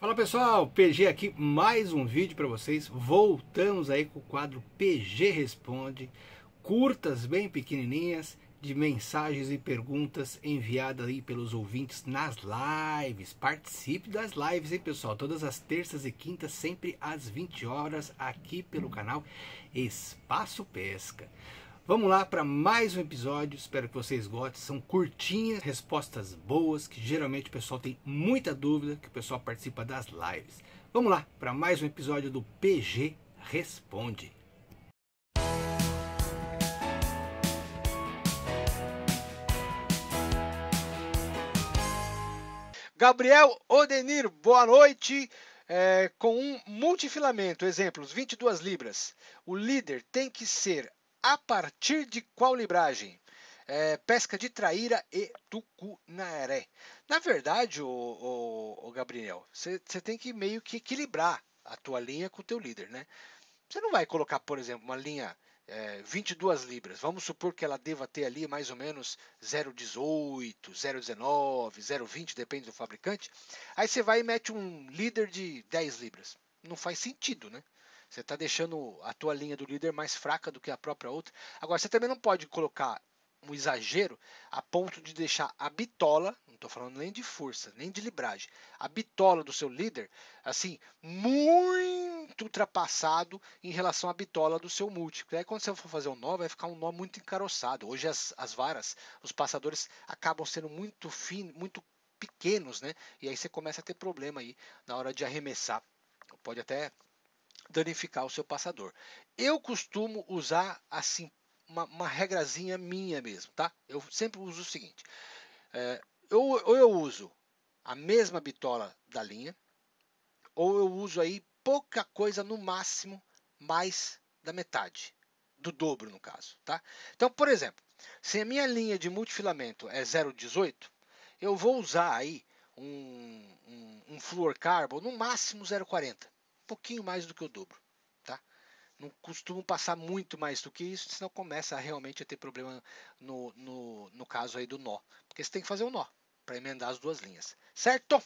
Fala pessoal, PG aqui, mais um vídeo para vocês. Voltamos aí com o quadro PG Responde, curtas bem pequenininhas de mensagens e perguntas enviadas aí pelos ouvintes nas lives. Participe das lives, hein, pessoal? Todas as terças e quintas, sempre às 20 horas aqui pelo canal Espaço Pesca. Vamos lá para mais um episódio, espero que vocês gostem. São curtinhas, respostas boas, que geralmente o pessoal tem muita dúvida, que o pessoal participa das lives. Vamos lá para mais um episódio do PG Responde. Gabriel Odenir, boa noite. É, com um multifilamento, exemplos, 22 libras. O líder tem que ser a partir de qual libragem? É, pesca de traíra e tucunaré. Na verdade, o, o, o Gabriel, você tem que meio que equilibrar a tua linha com o teu líder, né? Você não vai colocar, por exemplo, uma linha é, 22 libras. Vamos supor que ela deva ter ali mais ou menos 0,18, 0,19, 0,20, depende do fabricante. Aí você vai e mete um líder de 10 libras. Não faz sentido, né? Você está deixando a tua linha do líder mais fraca do que a própria outra. Agora, você também não pode colocar um exagero a ponto de deixar a bitola, não estou falando nem de força, nem de libragem, a bitola do seu líder, assim, muito ultrapassado em relação à bitola do seu múltiplo. E aí quando você for fazer um nó, vai ficar um nó muito encaroçado. Hoje as, as varas, os passadores acabam sendo muito finos, muito pequenos, né? E aí você começa a ter problema aí na hora de arremessar. Pode até danificar o seu passador. Eu costumo usar assim uma, uma regrazinha minha mesmo, tá? Eu sempre uso o seguinte: é, eu, ou eu uso a mesma bitola da linha, ou eu uso aí pouca coisa no máximo, mais da metade, do dobro no caso, tá? Então, por exemplo, se a minha linha de multifilamento é 0,18, eu vou usar aí um, um, um no máximo 0,40 pouquinho mais do que o dobro, tá? Não costumo passar muito mais do que isso, senão começa realmente a ter problema no, no, no caso aí do nó. Porque você tem que fazer um nó para emendar as duas linhas, certo?